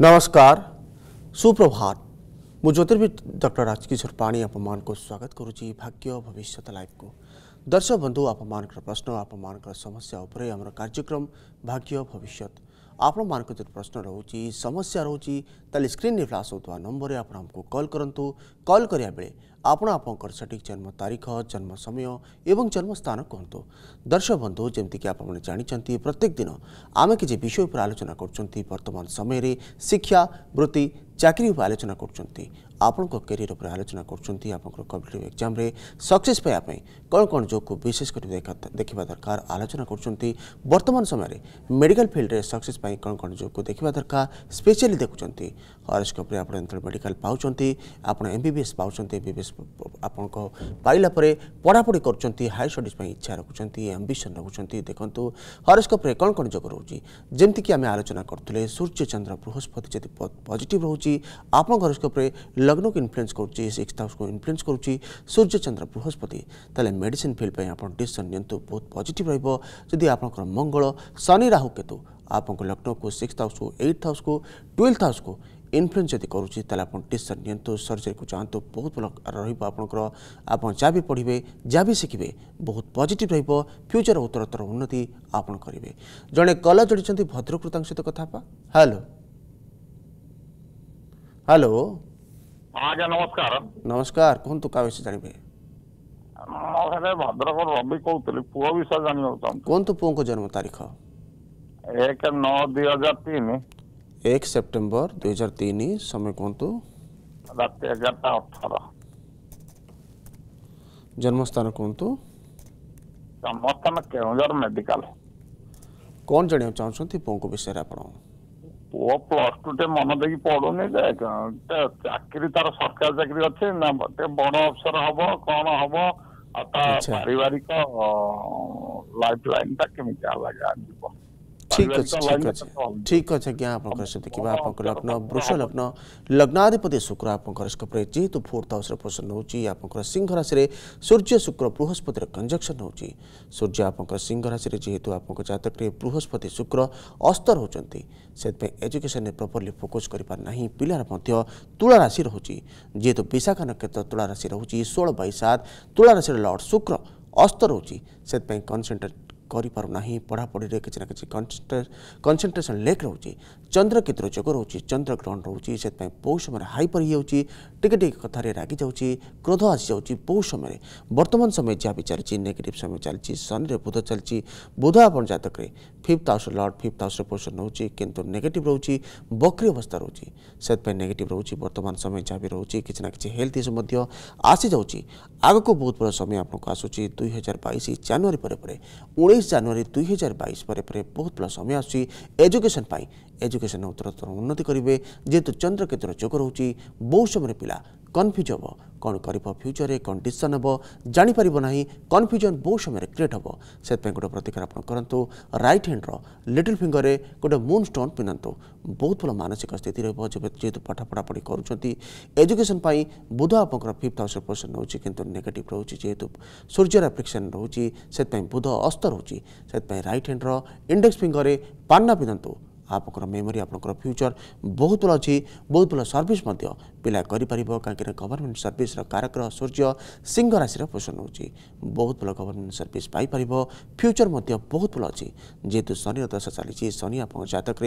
नमस्कार सुप्रभात मु ज्योतिर्विद डर राजकिशोर पाणी आप स्वागत करुँच भाग्य भविष्य लाइफ को दर्शक बंधु आप प्रश्न आप समस्या उपरूर कार्यक्रम भाग्य भविष्य आपण मान प्रश्न रोच समस्या रोचे स्क्रीन फ्लाश हो नंबर आपको कल करूँ कल कराया बेले आपण आप सटिक जन्म तारीख जन्म समय एवं जन्मस्थान कहतु दर्शक बंधु जमीक आप जानते प्रत्येक दिन आम किसी विषय पर आलोचना करतमान समय शिक्षा वृत्ति चाकरी आलोचना कर ଆପଣଙ୍କ କ୍ୟାରିୟର ଉପରେ ଆଲୋଚନା କରୁଛନ୍ତି ଆପଣଙ୍କର କମ୍ପିଟେଟିଭ୍ ଏକ୍ଜାମ୍ରେ ସକ୍ସେସ୍ ପାଇବା ପାଇଁ କ'ଣ କ'ଣ ଯୋଗକୁ ବିଶେଷ କରି ଦେଖିବା ଦରକାର ଆଲୋଚନା କରୁଛନ୍ତି ବର୍ତ୍ତମାନ ସମୟରେ ମେଡ଼ିକାଲ ଫିଲ୍ଡରେ ସକ୍ସେସ୍ ପାଇଁ କ'ଣ କ'ଣ ଯୋଗକୁ ଦେଖିବା ଦରକାର ସ୍ପେଶିଆଲି ଦେଖୁଛନ୍ତି ହରସ୍କୋପ୍ରେ ଆପଣ ଯେତେବେଳେ ମେଡ଼ିକାଲ ପାଉଛନ୍ତି ଆପଣ ଏମ୍ ବି ବି ଏସ୍ ପାଉଛନ୍ତି ଏମ୍ ବି ବି ଏସ୍ ଆପଣଙ୍କ ପାଇଲା ପରେ ପଢ଼ାପଢ଼ି କରୁଛନ୍ତି ହାୟର ଷ୍ଟଡ଼ିଜ୍ ପାଇଁ ଇଚ୍ଛା ରଖୁଛନ୍ତି ଆମ୍ବିସନ୍ ରଖୁଛନ୍ତି ଦେଖନ୍ତୁ ହରସ୍କୋପ୍ରେ କ'ଣ କ'ଣ ଯୋଗ ରହୁଛି ଯେମିତିକି ଆମେ ଆଲୋଚନା କରୁଥିଲେ ସୂର୍ଯ୍ୟ ଚନ୍ଦ୍ର ବୃହସ୍ପତି ଯଦି ପଜିଟିଭ୍ ରହୁଛି ଆପଣଙ୍କ ହରସ୍କୋପ୍ରେ લગ્નોક ઇન્ફ્લુએન્સ କରୁଛି ସିକ୍ସ ହାଉସ୍କୁ ଇନଫ୍ଲୁଏନ୍ସ କରୁଛି ସୂର୍ଯ୍ୟ ଚନ୍ଦ୍ର ବୃହସ୍ପତି ତାହେଲେ ମେଡ଼ିସିନ୍ ଫିଲ୍ଡ ପାଇଁ ଆପଣ ଡିସିସନ୍ ନିଅନ୍ତୁ ବହୁତ ପଜିଟିଭ୍ ରହିବ ଯଦି ଆପଣଙ୍କର ମଙ୍ଗଳ ଶନି ରାହୁ କେତୁ ଆପଣଙ୍କ ଲଗ୍ନକୁ ସିକ୍ସ ହାଉସ୍କୁ ଏଇଟ୍ ହାଉସ୍କୁ ଟୁଏଲ୍ଥ ହାଉସ୍କୁ इनफ्लुएंस जब करुच्ची आप डिसन नि सर्जरी को जातु बहुत भल रोक जहाँ भी पढ़े जहाँ भी शिखे बहुत पजिट र्यूचर उत्तरोत्तर उन्नति आपड़ करेंगे जड़े कल जोड़ी भद्रकृता सहित कथा हेलो हेलो ଆଜ୍ଞା ନମସ୍କାର ନମସ୍କାର କୁହନ୍ତୁ କାହା ବିଷୟ ଜାଣିବେ ନମସ୍କାର ଭଦ୍ରକ ରବି କହୁଥିଲି ପୁଅ ବିଷୟ ଜାଣିବାକୁ ଚାହୁଁଛି କୁହନ୍ତୁ ପୁଅଙ୍କ ଜନ୍ମ ତାରିଖ ଏକ ନଅ ଦୁଇ ହଜାର ତିନି ଏକ ସେପ୍ଟେମ୍ବର ଦୁଇ ହଜାର ତିନି ସମୟ କୁହନ୍ତୁ ରାତି ଏଗାରଟା ଅଠର ଜନ୍ମସ୍ଥାନ କୁହନ୍ତୁ ଜନ୍ମସ୍ଥାନ କେଉଁଝର ମେଡିକାଲ କ'ଣ ଜାଣିବାକୁ ଚାହୁଁଛନ୍ତି ପୁଅଙ୍କ ବିଷୟରେ ଆପଣ ପୁଅ ପ୍ଲସ୍ ଟୁ ଟିକେ ମନ ଦେଇକି ପଢୁନି ଯେ ଚାକିରି ତାର ସରକାରୀ ଚାକିରି ଅଛି ନା ଟିକେ ବଡ ଅଫିସର ହବ କଣ ହବ ଆଉ ତା ପାରିବାରିକ ଲାଇଫ ଲାଇନଟା କେମିତି ଆଗା ଯିବ ठीक अच्छे ठीक अच्छे ठीक अच्छे आज्ञा आप देखिए आप लग्न वृष लग्न लग्नाधिपति शुक्र आप जीत तो फोर्थ हाउस प्रसन्न होकर सिंह राशि सूर्य शुक्र बृहस्पति कंजक्शन हो सूर्य आप सिंह राशि जीत आप जतक बृहस्पति शुक्र अस्त रोचा से एजुकेशन प्रपर्ली फोकस कर पारना पिलार तुलाशि रोचे जेहेतु विशाख नक्षत्र तुलाशि रोचे षोल बैसात तुलाशि लर्ड शुक्र अस्त रोचे से कनसेट्रेट करना पढ़ापढ़ी किसी ना कि कनसेनट्रेसन लेक रोचे चंद्रकेतु जग रोच चंद्रग्रहण रोचे से बहुत समय हाइपर ही टिके टे कथा रागि जाऊँगी क्रोध आसी जा बहुत समय बर्तमान समय जहाँ भी चलती नेगेटिव समय चलती शनि बुध चलती बुध आप जतक fifth house lord fifth house position रोच कितु नेगेट रोचे बकरी अवस्था रोचे से नेगेट रोच बर्तमान समय जहाँ भी रोचे किसी किसी हेल्थ इश्यू आसी जाऊँगी आग को बहुत बड़ा समय आपको आसूँ दुई हजार बैश जानुरी पर ଚବିଶ ଜାନୁଆରୀ ଦୁଇହଜାର ବାଇଶ ପରେ ପରେ ବହୁତ ଭଲ ସମୟ ଆସୁଛି ଏଜୁକେସନ୍ ପାଇଁ ଏଜୁକେସନ୍ ଉତ୍ତରୋତ୍ତର ଉନ୍ନତି କରିବେ ଯେହେତୁ ଚନ୍ଦ୍ରକେତୁର ଯୋଗ ରହୁଛି ବହୁ ସମୟରେ ପିଲା କନଫ୍ୟୁଜ୍ ହେବ କ'ଣ କରିବ ଫ୍ୟୁଚର୍ରେ କ'ଣ ଡିସିସନ୍ ହେବ ଜାଣିପାରିବ ନାହିଁ କନଫ୍ୟୁଜନ୍ ବହୁ ସମୟରେ କ୍ରିଏଟ୍ ହେବ ସେଥିପାଇଁ ଗୋଟେ ପ୍ରତିକାର ଆପଣ କରନ୍ତୁ ରାଇଟ୍ ହ୍ୟାଣ୍ଡର ଲିଟିଲ୍ ଫିଙ୍ଗରରେ ଗୋଟେ ମୁନ୍ ଷ୍ଟୋନ୍ ପିନ୍ଧନ୍ତୁ ବହୁତ ଭଲ ମାନସିକ ସ୍ଥିତି ରହିବ ଯେହେତୁ ପାଠ ପଢ଼ାପଢ଼ି କରୁଛନ୍ତି ଏଜୁକେସନ୍ ପାଇଁ ବୁଧ ଆପଣଙ୍କର ଫିଫ୍ଥ ହାଉସ୍ ପୋଜିସନ୍ ରହୁଛି କିନ୍ତୁ ନେଗେଟିଭ୍ ରହୁଛି ଯେହେତୁ ସୂର୍ଯ୍ୟର ଆଫ୍ରିକ୍ସନ୍ ରହୁଛି ସେଥିପାଇଁ ବୁଧ ଅସ୍ତ ରହୁଛି ସେଥିପାଇଁ ରାଇଟ୍ ହ୍ୟାଣ୍ଡର ଇଣ୍ଡେକ୍ସ ଫିଙ୍ଗରରେ ପାନ୍ନା ପିନ୍ଧନ୍ତୁ आप मेमोरी फ्यूचर बहुत भए अझ बहुत भयो सर्भिस मध्य गभर्नमेन्ट सर्भिस र काग्रह सूर्य सिंह राशि पोसन हुन्छ बहुत भयो गभर्मेन्ट सर्भिस पाइप फ्युचरमा बहुत भए अझै छिहे शनिर दस चाहिँ शनि जक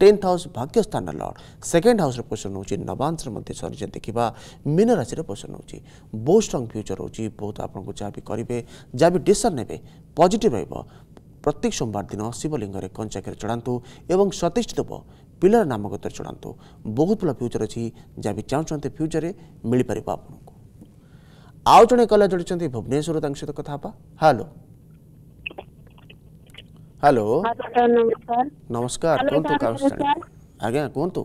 टेन्थ हाउस भाग्य स्थान र लर्ड हाउस र पोसन हुन्छ देखा मीन राशि पोसन हुन्छ बहुत स्ट्रङ फ्यूचर हुन्छ बहुत आपि जहाँबि डिसन ने पॉजिटिव रह ପ୍ରତ୍ୟେକ ସୋମବାର ଦିନ ଶିବଲିଙ୍ଗରେ କଞ୍ଚାକ୍ଷର ଚଢ଼ାନ୍ତୁ ଏବଂ ସତୀଶ ଦେବ ପିଲାର ନାମଗତରେ ଚଢ଼ାନ୍ତୁ ବହୁତ ଭଲ ଫ୍ୟୁଚର୍ ଅଛି ଯାହା ବି ଚାହୁଁଛନ୍ତି ଫ୍ୟୁଚର୍ରେ ମିଳିପାରିବ ଆପଣଙ୍କୁ ଆଉ ଜଣେ କଲା ଯୋଡ଼ିଛନ୍ତି ଭୁବନେଶ୍ୱରରୁ ତାଙ୍କ ସହିତ କଥା ହେବା ହ୍ୟାଲୋ ହ୍ୟାଲୋ ନମସ୍କାର କୁହନ୍ତୁ ଆଜ୍ଞା କୁହନ୍ତୁ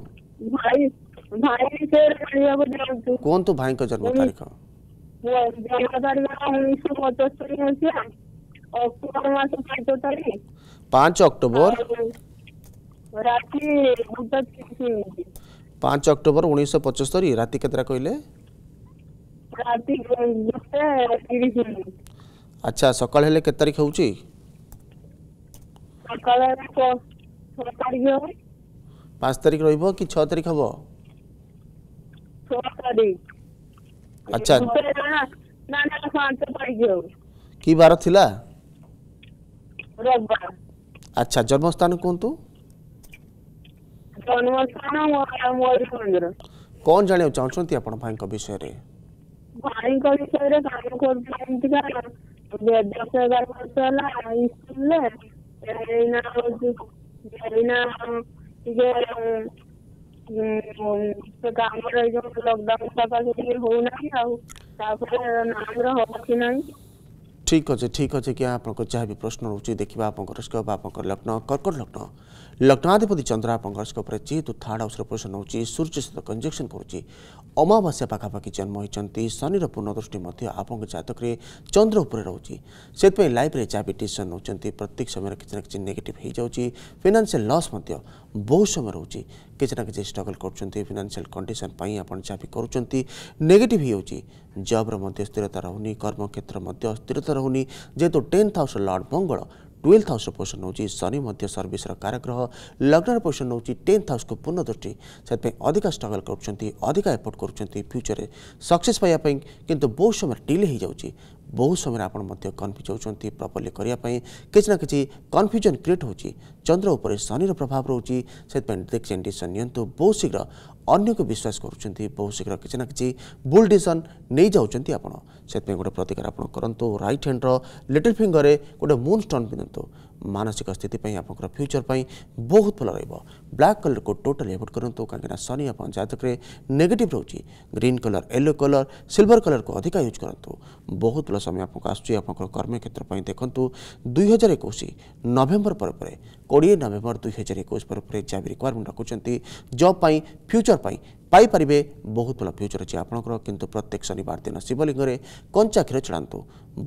କୁହନ୍ତୁ ଭାଇଙ୍କ ଜନ୍ମ ତାରିଖ ଜନ୍ମ ତାରିଖ ଉଣେଇଶହ ପଞ୍ଚସ୍ତରୀ ମସିହା अक्टूबर मास पाँच तारीख पाँच अक्टोबर ରାତି ଗୁଟା ପାଞ୍ଚ ଅକ୍ଟୋବର ଉଣେଇଶହ ପଞ୍ଚସ୍ତରୀ ରାତି କେତେଟା କହିଲେ ରାତି ଗୋଟେ ତିରିଶ ଆଚ୍ଛା ସକାଳ ହେଲେ କେତେ ତାରିଖ ହେଉଛି ସକାଳ ପାଞ୍ଚ ତାରିଖ ରହିବ କି ଛଅ ତାରିଖ ହବ ଆଚ୍ଛା କି ବାର ଥିଲା ରୋଗା ଆଚ୍ଛା ଜନ୍ମସ୍ଥାନ କୁହନ୍ତୁ ଜନ୍ମସ୍ଥାନ ମୟୂରଭଞ୍ଜର କ'ଣ ଜାଣିବାକୁ ଚାହୁଁଛନ୍ତି ଆପଣ ଭାଇଙ୍କ ବିଷୟରେ ଭାଇଙ୍କ ବିଷୟରେ କାମ କରୁଛନ୍ତି ଏମିତିକା ଦଶ ଏଗାର ବର୍ଷ ହେଲା ସ୍କୁଲରେ ଏଇନା ହଉଛି ଏଇନା ଟିକେ ଆମର ଏଇ ଯୋଉ ଲକଡାଉନ ସକାଶେ ଟିକେ ହଉନାହିଁ ଆଉ ତାପରେ ନାମର ହବ କି ନାହିଁ ঠিক অছে ঠিক অছে কি আপনার যা বি প্রশ্ন রয়েছে দেখা আপনার স্কোপ আপনার লগ্ন কর্কট লগ্ন लग्नाधिपति चंद्रापण রাশি উপরে যেহেতু থার্ড হাউসর পোষণ হচ্ছে সূর্য সহ কনজেকশন করুচি অমাবাস্যা পাখাপাখি জন্ম হয়েছেন শনির পূর্ণদৃষ্টি আপনার জাতকরে চন্দ্র উপরে রয়েছে সেই লাইফে যা বি ডিসিশন নেওয়া প্রত্যেক সময় কিছু না কিছু নেগেটিভ হয়ে যাচ্ছে ফিনান্সিয়াল লস বহু সময় রয়েছে কিছু না কিছু স্ट्रगल করছেন ফিনান্সিয়াল কন্ডিশন আপনার যা বি করছেন নেগেটিভ হয়ে যাচ্ছে জব্র স্থিরতা রহুনি কর্মক্ষেত্র স্থিরতা রহুনি যেহেতু tenth house lord Mangal twelfth house પોષણ ନେଉଛି ଶନି ମଧ୍ୟ ସର୍ଭିସର କାରଗ୍ରହ ଲଗ୍ନର ପୋଷଣ ନେଉଛି ଟେନ୍ଥ ହାଉସ୍କୁ ପୂର୍ଣ୍ଣ ଦୃଷ୍ଟି ସେଥିପାଇଁ ଅଧିକା ଷ୍ଟ୍ରଗଲ୍ କରୁଛନ୍ତି ଅଧିକା ଏଫର୍ଟ କରୁଛନ୍ତି ଫ୍ୟୁଚର୍ରେ ସକ୍ସେସ୍ ପାଇବା ପାଇଁ କିନ୍ତୁ ବହୁତ ସମୟରେ ଡିଲେ ହୋଇଯାଉଛି বহু সময় আপনার কনফ্যুজ হচ্ছেন প্রপরলি করা কিছু না কিছু কনফ্যুজন ক্রিয়েট হচ্ছে চন্দ্র উপরে শনির প্রভাব রয়েছে সেইপা দেখছেন ডিসিশন নিয়ন্তু বহু শীঘ্র অন্যকে বিশ্বাস করছেন বহু শীঘ্র কিছু না কিছু ভুল ডিসিশন নিয়ে যাচ্ছেন আপনার ସେଥିପାଇଁ ଗୋଟେ ପ୍ରତିକାର ଆପଣ କରନ୍ତୁ ରାଇଟ୍ ହ୍ୟାଣ୍ଡର ଲିଟିଲ୍ ଫିଙ୍ଗରରେ ଗୋଟେ ମୁନ୍ ଷ୍ଟୋନ୍ ପିନ୍ଧନ୍ତୁ ମାନସିକ ସ୍ଥିତି ପାଇଁ ଆପଣଙ୍କର ଫ୍ୟୁଚର୍ ପାଇଁ ବହୁତ ଭଲ ରହିବ ବ୍ଲାକ୍ କଲର୍କୁ ଟୋଟାଲି ଆଭୋଏଡ଼୍ କରନ୍ତୁ କାହିଁକିନା ଶନି ଆପଣଙ୍କ ଜାତକରେ ନେଗେଟିଭ୍ ରହୁଛି green colour yellow colour silver କଲର୍କୁ ଅଧିକା ୟୁଜ୍ କରନ୍ତୁ ବହୁତ ଭଲ ସମୟ ଆପଣଙ୍କୁ ଆସୁଛି ଆପଣଙ୍କର କର୍ମକ୍ଷେତ୍ର ପାଇଁ ଦେଖନ୍ତୁ ଦୁଇ ହଜାର ଏକୋଇଶ ନଭେମ୍ବର ପରେ ପରେ କୋଡ଼ିଏ ନଭେମ୍ବର ଦୁଇ ହଜାର ଏକୋଇଶ ପରେ ପରେ ଯାହା ବି ରିକ୍ୱାରମେଣ୍ଟ ରଖୁଛନ୍ତି ଜବ୍ ପାଇଁ ଫ୍ୟୁଚର୍ ପାଇଁ ପାଇପାରିବେ ବହୁତ ଭଲ ଫ୍ୟୁଚର୍ ଅଛି ଆପଣଙ୍କର କିନ୍ତୁ ପ୍ରତ୍ୟେକ ଶନିବାର ଦିନ ଶିବଲିଙ୍ଗରେ କଞ୍ଚା କ୍ଷୀର ଚଢ଼ାନ୍ତୁ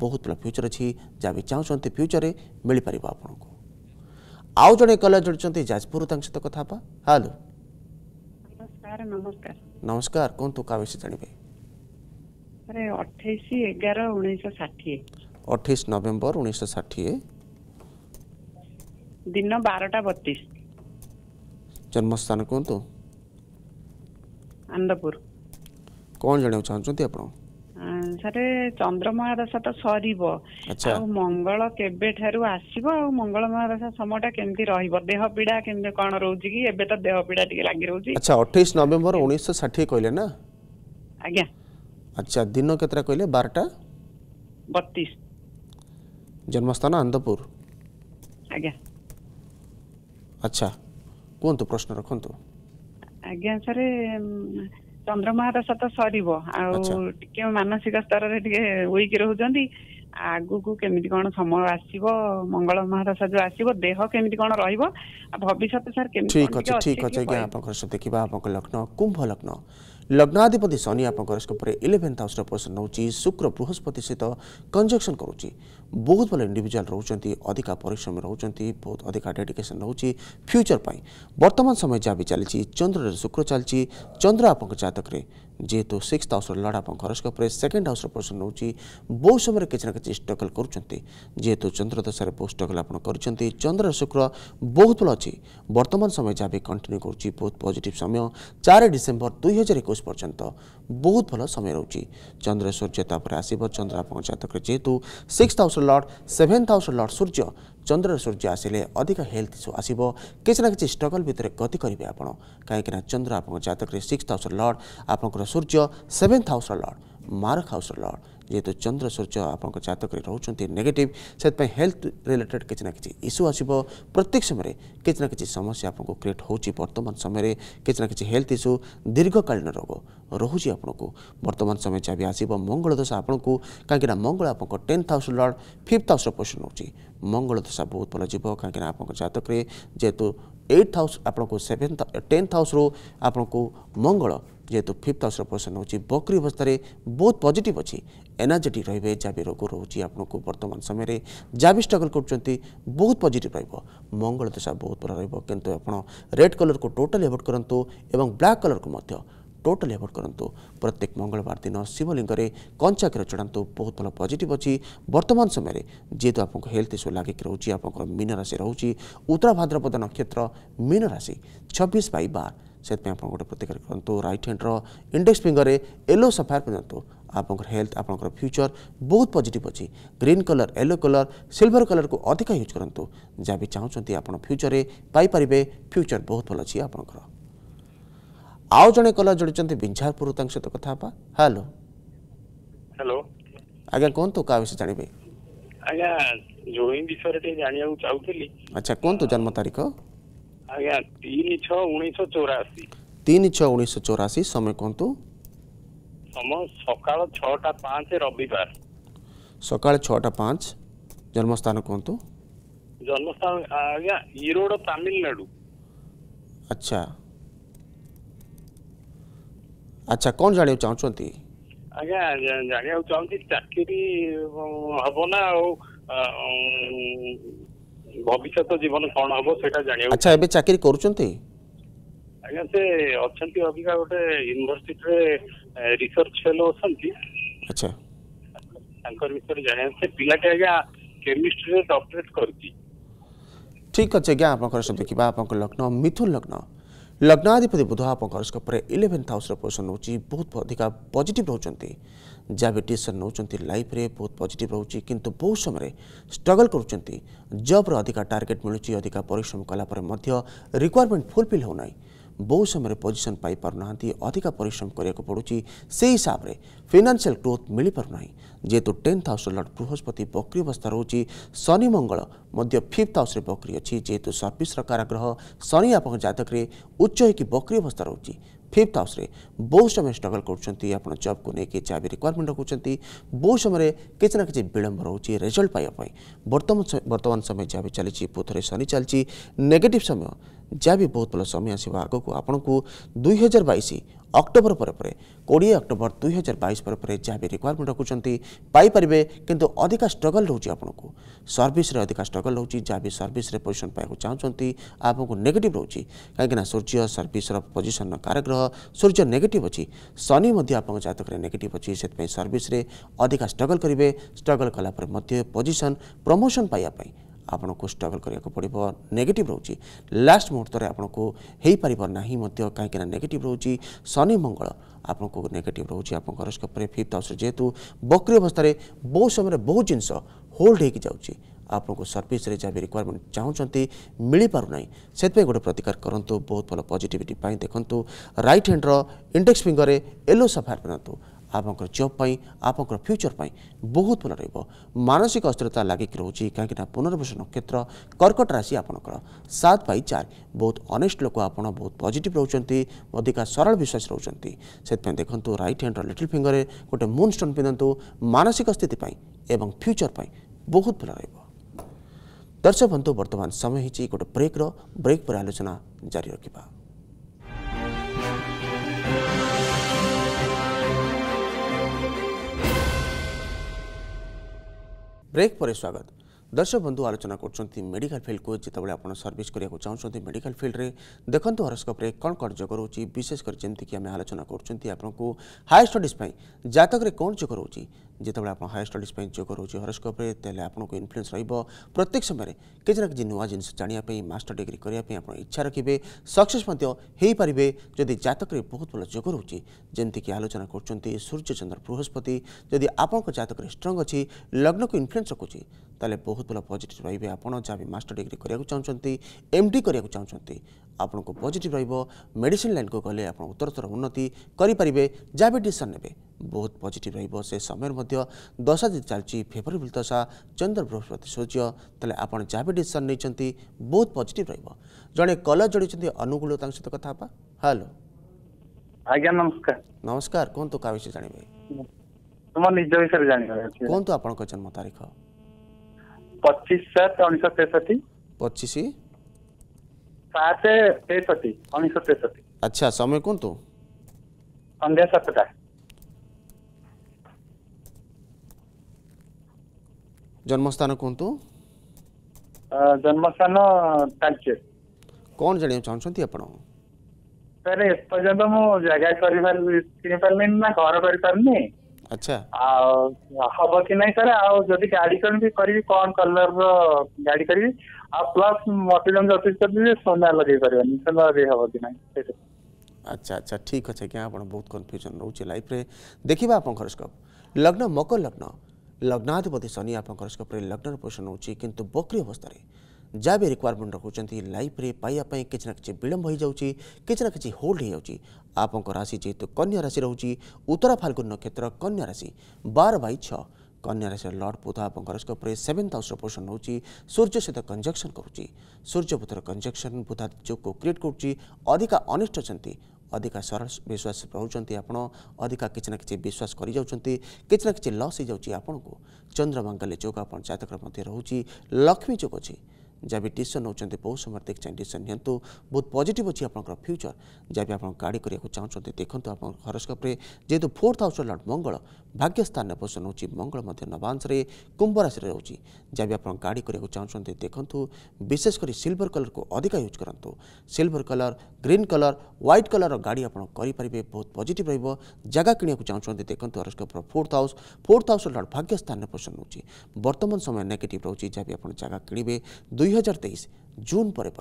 ବହୁତ ଭଲ ଫ୍ୟୁଚର୍ ଅଛି ଯାହା ବି ଚାହୁଁଛନ୍ତି ଫ୍ୟୁଚର୍ରେ ମିଳିପାରିବ ଆପଣଙ୍କୁ ଆଉ ଜଣେ କଲେଜ ଜଡ଼ିଛନ୍ତି ଯାଜପୁରରୁ ତାଙ୍କ ସହିତ କଥା ହେବା ହ୍ୟାଲୋ ନମସ୍କାର ନମସ୍କାର କୁହନ୍ତୁ କାହା ବିଷୟ ଜାଣିବେ ଅଠେଇଶ ଏଗାର ଉଣେଇଶହ ଷାଠିଏ ଅଠେଇଶ ନଭେମ୍ବର ଉଣେଇଶହ ଷାଠିଏ ଦିନ ବାରଟା ବତିଶ ଜନ୍ମସ୍ଥାନ କୁହନ୍ତୁ ଆନନ୍ଦପୁର କ'ଣ ଜାଣିବାକୁ ଚାହୁଁଛନ୍ତି ଆପଣ ସାରେ ଚନ୍ଦ୍ର ମହାଦଶା ତ ସରିବ ଆଉ ମଙ୍ଗଳ କେବେଠାରୁ ଆସିବ ଆଉ ମଙ୍ଗଳ ମହାଦଶା ସମୟଟା କେମିତି ରହିବ ଦେହ ପୀଡା କେମିତି କ'ଣ ରହୁଛି କି ଏବେ ତ ଦେହ ପୀଡା ଟିକେ ଲାଗି ରହୁଛି ଆଚ୍ଛା ଅଠେଇଶ ନଭେମ୍ବର ଉଣେଇଶହ ଷାଠିଏ କହିଲେ ନା ଆଜ୍ଞା ଆଚ୍ଛା ଦିନ କେତେଟା କହିଲେ ବାରଟା ବତିଶ ଜନ୍ମସ୍ଥାନ ଆନ୍ଦପୁର ଆଜ୍ଞା ଆଚ୍ଛା କୁହନ୍ତୁ ପ୍ରଶ୍ନ ରଖନ୍ତୁ ଆଜ୍ଞା ସାର ଚନ୍ଦ୍ରମାହାଟା ସତ ସରିବ ଆଉ ଟିକେ ମାନସିକ ସ୍ତରରେ ଟିକେ ୱିକ୍ ରହୁଛନ୍ତି ଆଗକୁ କେମିତି କଣ ସମୟ ଆସିବ ମଙ୍ଗଳ ମହାରାଷ୍ଟ୍ର ଯୋଉ ଆସିବ ଦେହ କେମିତି କଣ ରହିବ ଭବିଷ୍ୟତ ସାର କେମିତି ଠିକ ଅଛି ଠିକ ଅଛି ଆଜ୍ଞା ଆପଣଙ୍କ ସହ ଦେଖିବା ଆପଣଙ୍କ ଲକ୍ଷ୍ନ କୁମ୍ଭ ଲକ୍ଷ୍ନ लग्नाधिपति परे इलेभेन्थ हाउस र पोसन शुक्र बृहस्पति सहित कन्जक्सन गर्छ बहुत भए इन्डिभिजुल रहेछ अधिक परिश्रम बहुत अधिक डेडिकेसन रहेछ फ्युचर पनि बर्तमान समय जहाँ चाहिँ चन्द्र शुक्र चाहिँ चन्द्र आपतक ଯେହେତୁ ସିକ୍ସଥ ହାଉସ୍ର ଲଢ଼ା ଏବଂ ଘରସ୍କ ପରେ ସେକେଣ୍ଡ ହାଉସ୍ର ପୋଜିସନ୍ ନେଉଛି ବହୁ ସମୟରେ କିଛି ନା କିଛି ଷ୍ଟ୍ରଗଲ୍ କରୁଛନ୍ତି ଯେହେତୁ ଚନ୍ଦ୍ରଦଶାରେ ବହୁ ଷ୍ଟ୍ରଗଲ୍ ଆପଣ କରିଛନ୍ତି ଚନ୍ଦ୍ରର ଶୁକ୍ର ବହୁତ ଭଲ ଅଛି ବର୍ତ୍ତମାନ ସମୟ ଯାହା ବି କଣ୍ଟିନ୍ୟୁ କରୁଛି ବହୁତ ପଜିଟିଭ୍ ସମୟ ଚାରି ଡିସେମ୍ବର ଦୁଇ ହଜାର ଏକୋଇଶ ପର୍ଯ୍ୟନ୍ତ ବହୁତ ଭଲ ସମୟ ରହୁଛି ଚନ୍ଦ୍ର ସୂର୍ଯ୍ୟ ତାପରେ ଆସିବ ଚନ୍ଦ୍ର ଆପଣଙ୍କ ଜାତକରେ ଯେହେତୁ ସିକ୍ସଥ ହାଉସ୍ର ଲର୍ଡ଼ ସେଭେନ୍ଥ ହାଉସ୍ର ଲର୍ଡ଼ ସୂର୍ଯ୍ୟ ଚନ୍ଦ୍ରର ସୂର୍ଯ୍ୟ ଆସିଲେ ଅଧିକ ହେଲ୍ଥ ଇସ୍ୟୁ ଆସିବ କିଛି ନା କିଛି ଷ୍ଟ୍ରଗଲ୍ ଭିତରେ ଗତି କରିବେ ଆପଣ କାହିଁକିନା ଚନ୍ଦ୍ର ଆପଣଙ୍କ ଜାତକରେ ସିକ୍ସ ହାଉସ୍ର ଲର୍ଡ଼ ଆପଣଙ୍କର ସୂର୍ଯ୍ୟ ସେଭେନ୍ଥ ହାଉସ୍ର ଲର୍ଡ଼ ମାରକ ହାଉସ୍ର ଲର୍ଡ଼ ये तो चंद्र ସୂର୍ଯ୍ୟ ଆପଣଙ୍କ ଜାତକରେ ରହୁଛନ୍ତି ନେଗେଟିଭ୍ ସେଥିପାଇଁ ହେଲ୍ଥ ରିଲେଟେଡ଼୍ କିଛି ନା କିଛି ଇସ୍ୟୁ ଆସିବ ପ୍ରତ୍ୟେକ ସମୟରେ କିଛି ନା କିଛି ସମସ୍ୟା ଆପଣଙ୍କୁ କ୍ରିଏଟ୍ ହେଉଛି ବର୍ତ୍ତମାନ ସମୟରେ କିଛି ନା କିଛି ହେଲ୍ଥ ଇସ୍ୟୁ ଦୀର୍ଘକାଳୀନ ରୋଗ ରହୁଛି ଆପଣଙ୍କୁ ବର୍ତ୍ତମାନ ସମୟ ଚାବି ଆସିବ ମଙ୍ଗଳ ଦୋଷ ଆପଣଙ୍କୁ କାହିଁକିନା ମଙ୍ଗଳ ଆପଣଙ୍କ ଟେନ୍ଥ ହାଉସ୍ ଲର୍ଡ଼ ଫିଫ୍ଥ ହାଉସ୍ର ପୋଜିସନ୍ ନେଉଛି ମଙ୍ଗଳ ଦୋଷ ବହୁତ ଭଲ ଯିବ କାହିଁକିନା ଆପଣଙ୍କ ଜାତକରେ ଯେହେତୁ ଏଇଟ୍ ହାଉସ୍ ଆପଣଙ୍କୁ ସେଭେନ୍ଥ ଟେନ୍ଥ ହାଉସ୍ରୁ ଆପଣଙ୍କୁ ମଙ୍ଗଳ যেহেতু ফিফ্থ হাউসর পোষণ হচ্ছে বকরি অবস্থায় বহুত পজিটিভ অছি এনার্জেটিক রহবে যা বি রোগ রয়েছে আপনার বর্তমান সময়ের যা বি স্ট্রগল করছেন বহুত পজিটিভ রহব মঙ্গল দশা বহুত ভাল রহব কিন্তু আপনার রেড কলরক টোটাল এভোড করতু এবং ব্ল্যাক কলরক মধ্য ଟୋଟାଲି ଆଭଏଡ଼୍ କରନ୍ତୁ ପ୍ରତ୍ୟେକ ମଙ୍ଗଳବାର ଦିନ ଶିବଲିଙ୍ଗରେ କଞ୍ଚା କ୍ଷୀର ଚଢ଼ାନ୍ତୁ ବହୁତ ଭଲ ପଜିଟିଭ୍ ଅଛି ବର୍ତ୍ତମାନ ସମୟରେ ଯେହେତୁ ଆପଣଙ୍କ ହେଲ୍ଥ ଇସ୍ୟୁ ଲାଗିକି ରହୁଛି ଆପଣଙ୍କର ମୀନ ରାଶି ରହୁଛି ଉତ୍ତରା ଭାଦ୍ରପଦ ନକ୍ଷତ୍ର ମୀନ ରାଶି ଛବିଶ ବାଇ ସେଥିପାଇଁ ଆପଣ ଗୋଟେ ପ୍ରତିକାର କରନ୍ତୁ ରାଇଟ୍ ହ୍ୟାଣ୍ଡର ଇଣ୍ଡେକ୍ସ ଫିଙ୍ଗରରେ ୟେଲୋ ସଫାୟାର ପିନ୍ଧନ୍ତୁ ଆପଣଙ୍କର ହେଲ୍ଥ ଆପଣଙ୍କର ଫ୍ୟୁଚର ବହୁତ ପଜିଟିଭ୍ ଅଛି green colour yellow colour silver କଲର୍କୁ ଅଧିକ ୟୁଜ୍ କରନ୍ତୁ ଯାହା ବି ଚାହୁଁଛନ୍ତି ଆପଣ ଫ୍ୟୁଚରରେ ପାଇପାରିବେ ଫ୍ୟୁଚର ବହୁତ ଭଲ ଅଛି ଆପଣଙ୍କର ଆଉ ଜଣେ କଲର୍ ଯୋଡ଼ିଛନ୍ତି ବିଞ୍ଝାରପୁରରୁ ତାଙ୍କ ସହିତ କଥା ହେବା ହ୍ୟାଲୋ ହ୍ୟାଲୋ ଆଜ୍ଞା କୁହନ୍ତୁ କାହା ବିଷୟ ଜାଣିବେ ଆଜ୍ଞା ଜୋଇଁ ବିଷୟରେ ଟିକେ ଜାଣିବାକୁ ଚାହୁଁଥିଲି ଆଚ୍ଛା କୁହନ୍ତୁ ଜନ୍ମ ତାରିଖ ଆଜ୍ଞା ତିନି ଛଅ ଉଣେଇଶହ ଚଉରାଅଶୀ ତିନି ଛଅ ଉଣେଇଶହ ଚଉରାଅଶୀ ସମୟ କୁହନ୍ତୁ ସମୟ ସକାଳ ଛଅଟା ପାଞ୍ଚ ରବିବାର ସକାଳ ଛଅଟା ପାଞ୍ଚ ଜନ୍ମସ୍ଥାନ କୁହନ୍ତୁ ଜନ୍ମସ୍ଥାନ ଆଜ୍ଞା ଇରୋଡ଼ ତାମିଲନାଡ଼ୁ ଆଚ୍ଛା ଆଚ୍ଛା କ'ଣ ଜାଣିବାକୁ ଚାହୁଁଛନ୍ତି ଆଜ୍ଞା ଜାଣିବାକୁ ଚାହୁଁଛି ଚାକିରି ହେବ ନା ଆଉ ଭବିଷ୍ୟତ ଜୀବନ କ'ଣ ହବ ସେଇଟା ଜାଣିବାକୁ ଆଚ୍ଛା ଏବେ ଚାକିରି କରୁଛନ୍ତି ଆଜ୍ଞା ସେ ଅଛନ୍ତି ଅବିକା ଗୋଟେ ୟୁନିଭର୍ସିଟିରେ ରିସର୍ଚ୍ଚ ଫେଲୋ ଅଛନ୍ତି ଆଚ୍ଛା ତାଙ୍କର ବିଷୟରେ ଜାଣିବା ସେ ପିଲାଟି ଆଜ୍ଞା କେମିଷ୍ଟ୍ରିରେ ଡକ୍ଟରେଟ୍ କରିଛି ଠିକ୍ ଅଛି ଆଜ୍ଞା ଆପଣଙ୍କର ସବୁ ଦେଖିବା ଆପଣଙ୍କ ଲଗ୍ନ ମିଥୁନ ଲଗ୍ନ ଲଗ୍ନାଧିପତି ବୁଧ ଆପଣଙ୍କ ହରସ୍କୋପରେ ଇଲେଭେନ୍ଥ ହାଉସ୍ର ପୋଜିସନ୍ ରହୁଛି ବହୁତ ଅଧିକା ପଜିଟିଭ୍ ରହୁଛନ୍ତି जहाँ भी डिसीजन नौकर लाइफ में बहुत पजिट रोच कि बहुत समय स्ट्रगल कर जब्र अधिका टार्गेट मिलू अधिका पिश्रम कलापर रिक्वयरमेंट फुलफिल होना बहुत समय বহু সময় अधिका परिश्रम करने को पड़ू से हिसाब से फिनान्सील ग्रोथ मिल মিলিপার না जेहेतु टेन्थ हाउस लड़ बृहस्पति बकरी अवस्था रोचे शनि मंगल फिफ्थ हाउस बकरी अच्छी जेहेतु सर्विस काराग्रह शनि आप जतक उच्च होकर बकरी अवस्था रोचे फिफ्थ हाउस बहुत समय स्ट्रगल करब को लेकिन जब रिक्वयरमेंट रखुंट बहुत समय किसी ना कि विलम्ब रोचे रेजल्ट पाइबाई बर्तमान समय जहाँ भी चली पुथर शनि चलती नेगेटिव समय जहाँ भी बहुत भल समय आसो आपण को दुई हजार बैश ଅକ୍ଟୋବର ପରେ ପରେ କୋଡ଼ିଏ ଅକ୍ଟୋବର ଦୁଇ ହଜାର ବାଇଶ ପରେ ପରେ ଯାହା ବି ରିକ୍ୱାରମେଣ୍ଟ ରଖୁଛନ୍ତି ପାଇପାରିବେ କିନ୍ତୁ ଅଧିକା ଷ୍ଟ୍ରଗଲ୍ ରହୁଛି ଆପଣଙ୍କୁ ସର୍ଭିସରେ ଅଧିକା ଷ୍ଟ୍ରଗଲ୍ ରହୁଛି ଯାହା ବି ସର୍ଭିସରେ ପୋଜିସନ୍ ପାଇବାକୁ ଚାହୁଁଛନ୍ତି ଆପଣଙ୍କୁ ନେଗେଟିଭ୍ ରହୁଛି କାହିଁକିନା ସୂର୍ଯ୍ୟ ସର୍ଭିସର ପୋଜିସନ୍ର କାରଗ୍ରହ ସୂର୍ଯ୍ୟ ନେଗେଟିଭ୍ ଅଛି ଶନି ମଧ୍ୟ ଆପଣଙ୍କ ଜାତକରେ ନେଗେଟିଭ୍ ଅଛି ସେଥିପାଇଁ ସର୍ଭିସରେ ଅଧିକା ଷ୍ଟ୍ରଗଲ୍ କରିବେ ଷ୍ଟ୍ରଗଲ୍ କଲାପରେ ମଧ୍ୟ ପୋଜିସନ୍ ପ୍ରମୋସନ୍ ପାଇବା ପାଇଁ आपणको स्ट्रगल पर्ड नेगेट रुच् लास्ट मुहुत आउँप नै काहीँक ने नेगेटिभ रहेछ शनिमङ्गल आपणको नेगेटिभ रहेछ परे फिफ्थ हाउस्रे जेतु बक्रिया अवस्था बहु समय बहु जिंस होल्ड होइक आपिसे पारु रिक्वारमेन्ट सेट पे गोड प्रतिकार गरौँ बहुत पाई पजिटिट देख्नु रइट ह्यान्ड र इन्डेक्स फिङरे येलो सफा पिँढा ଆପଣଙ୍କର ଜବ୍ ପାଇଁ ଆପଣଙ୍କର ଫ୍ୟୁଚର୍ ପାଇଁ ବହୁତ ଭଲ ରହିବ ମାନସିକ ଅସ୍ଥିରତା ଲାଗିକି ରହୁଛି କାହିଁକିନା ପୁନର୍ବାସ ନକ୍ଷତ୍ର କର୍କଟ ରାଶି ଆପଣଙ୍କର ସାତ ବାଇ ଚାରି ବହୁତ ଅନେଷ୍ଟ ଲୋକ ଆପଣ ବହୁତ ପଜିଟିଭ୍ ରହୁଛନ୍ତି ଅଧିକା ସରଳ ବିଶ୍ୱାସ ରହୁଛନ୍ତି ସେଥିପାଇଁ ଦେଖନ୍ତୁ ରାଇଟ୍ ହ୍ୟାଣ୍ଡର ଲିଟିଲ୍ ଫିଙ୍ଗରରେ ଗୋଟେ ମୁନ୍ ଷ୍ଟୋନ୍ ପିନ୍ଧନ୍ତୁ ମାନସିକ ସ୍ଥିତି ପାଇଁ ଏବଂ ଫ୍ୟୁଚର୍ ପାଇଁ ବହୁତ ଭଲ ରହିବ ଦର୍ଶକ ବନ୍ଧୁ ବର୍ତ୍ତମାନ ସମୟ ହେଇଛି ଗୋଟେ ବ୍ରେକ୍ର ବ୍ରେକ୍ ପରେ ଆଲୋଚନା ଜାରି ରଖିବା ब्रेक पर स्वागत दर्शक बंधु आलोचना कर मेडिकल फिल्ड को जिते बड़े आज सर्विस करा चाहते मेडिकल फिल्ड में देखते हरस्कोप्रे कौन कौन जग रोच विशेषकर जमीक आम आलोचना करडिज जातक कौन जग रोच ଯେତେବେଳେ ଆପଣ ହାୟର ଷ୍ଟଡ଼ିଜ୍ ପାଇଁ ଯୋଗ ରହୁଛି ହରସ୍କୋପରେ ତାହେଲେ ଆପଣଙ୍କୁ ଇନଫ୍ଲୁଏନ୍ସ ରହିବ ପ୍ରତ୍ୟେକ ସମୟରେ କିଛି ନା କିଛି ନୂଆ ଜିନିଷ ଜାଣିବା ପାଇଁ ମାଷ୍ଟର ଡିଗ୍ରୀ କରିବା ପାଇଁ ଆପଣ ଇଚ୍ଛା ରଖିବେ ସକ୍ସେସ୍ ମଧ୍ୟ ହୋଇପାରିବେ ଯଦି ଜାତକରେ ବହୁତ ଭଲ ଯୋଗ ରହୁଛି ଯେମିତିକି ଆଲୋଚନା କରୁଛନ୍ତି ସୂର୍ଯ୍ୟଚନ୍ଦ୍ର ବୃହସ୍ପତି ଯଦି ଆପଣଙ୍କ ଜାତକରେ ଷ୍ଟ୍ରଙ୍ଗ ଅଛି ଲଗ୍ନକୁ ଇନଫ୍ଲୁଏନ୍ସ ରଖୁଛି ତାହେଲେ ବହୁତ ଭଲ ପଜିଟିଭ୍ ରହିବେ ଆପଣ ଯାହା ବି ମାଷ୍ଟର ଡିଗ୍ରୀ କରିବାକୁ ଚାହୁଁଛନ୍ତି ଏମ୍ ଡି କରିବାକୁ ଚାହୁଁଛନ୍ତି ଆପଣଙ୍କୁ ପଜିଟିଭ୍ ରହିବ ମେଡ଼ିସିନ୍ ଲାଇନ୍କୁ ଗଲେ ଆପଣ ଉତ୍ତରତର ଉନ୍ନତି କରିପାରିବେ ଯାହା ବି ଡିସିସନ୍ ନେବେ ବହୁତ ପଜିଟିଭ୍ ରହିବ ସେ ସମୟରେ ମଧ୍ୟ ଦଶା ଯଦି ଚାଲିଛି ଫେଭରେବଲ୍ ଦଶା ଚନ୍ଦ୍ର ବୃହସ୍ପତି ସୂର୍ଯ୍ୟ ତାହେଲେ ଆପଣ ଯାହା ବି ଡିସିସନ୍ ନେଇଛନ୍ତି ବହୁତ ପଜିଟିଭ୍ ରହିବ ଜଣେ କଲର୍ ଯୋଡ଼ିଛନ୍ତି ଅନୁଗୁଳ ତାଙ୍କ ସହିତ କଥା ହେବା ହ୍ୟାଲୋ ଆଜ୍ଞା ନମସ୍କାର ନମସ୍କାର କୁହନ୍ତୁ କାହା ବିଷୟରେ ଜାଣିବେ ତୁମ ନିଜ ବିଷୟରେ ଜାଣିବାର କୁହନ୍ତୁ ଆପଣଙ୍କ ଜନ୍ମ ତାରିଖ ପଚିଶ ସାତ ଉଣେଇଶହ ତେଷଠି ପଚିଶ ସାତ ତେଷଠି ଉଣେଇଶହ ତେଷଠି ଆଚ୍ଛା ସମୟ କୁହନ୍ତୁ ସନ୍ଧ୍ୟା ସାତଟା जन्मस्थान कहतु जन्मस्थान तालचेर कौन जाना चाहते आप सर एपर्यंत मु जगह किनी पारे ना घर कर पारे अच्छा हम कि नहीं सर आदि गाड़ी भी करी कौन कलर गाड़ी करी आ प्लस मत जतिश कर सोना लगे पारे सोना लगे हम कि ना अच्छा अच्छा ठीक अच्छे क्या आप बहुत कन्फ्यूजन रोचे लाइफ देखा आप लग्न मकर लग्न ଲଗ୍ନାଧିପତି ଶନି ଆପଣଙ୍କର ସ୍କୋପରେ ଲଗ୍ନର ପୋଜିସନ୍ ହେଉଛି କିନ୍ତୁ ବକ୍ରି ଅବସ୍ଥାରେ ଯାହା ବି ରିକ୍ୱାରମେଣ୍ଟ ରଖୁଛନ୍ତି ଲାଇଫ୍ରେ ପାଇବା ପାଇଁ କିଛି ନା କିଛି ବିଳମ୍ବ ହୋଇଯାଉଛି କିଛି ନା କିଛି ହୋଲ୍ଡ ହୋଇଯାଉଛି ଆପଣଙ୍କ ରାଶି ଯେହେତୁ କନ୍ୟା ରାଶି ରହୁଛି ଉତ୍ତରା ଫାଲ୍ଗୁନ ନକ୍ଷତ୍ର କନ୍ୟା ରାଶି ବାର ବାଇ ଛଅ କନ୍ୟା ରାଶିର ଲର୍ଡ଼ ବୁଧ ଆପଣଙ୍କର ସ୍କୋପରେ ସେଭେନ୍ଥ ହାଉସ୍ର ପୋଜିସନ୍ ରହୁଛି ସୂର୍ଯ୍ୟ ସହିତ କଞ୍ଜକ୍ସନ୍ କରୁଛି ସୂର୍ଯ୍ୟ ବୁଧର କଞ୍ଜକ୍ସନ୍ ବୁଧାଦିତ୍ୟକୁ କ୍ରିଏଟ୍ କରୁଛି ଅଧିକା ଅନିଷ୍ଟ ଅଛନ୍ତି अधिका सर विश्वास रहेछ न कि विश्वास गरिदिन्छ लस हुन्छ आपणको चन्द्रमा चोक आउँ जातक लक्ष्मी चोग अझै जहाँ भी डिसीजन नौकरी बहुत समय देखिए डिसीजन नियंतु बहुत पजिट अच्छी आप फ्यूचर जहाँ भी आप गाड़ी करने चाहते देखते आप हरस्कोप्रे जेहेतु फोर्थ हाउस लड़ मंगल भाग्यस्थान स्थान पोषण हो मंगल नवांश में कुंभ राशि रोचे जहाँ भी आप गाड़ी करने चाहते देखूँ विशेषकर सिल्वर कलर को अधिक यूज करूँ silver colour green colour white colour गाड़ी आपरे बहुत पजिट रोक कि किणा चाहते देखते हरस्कोप्र fourth house fourth house lord भाग्यस्थान स्थान पोषण हो बर्तमान समय नेगेटिव रोचे जहाँ भी आप जगह किणे दुई दुई हजार तेईस जून पर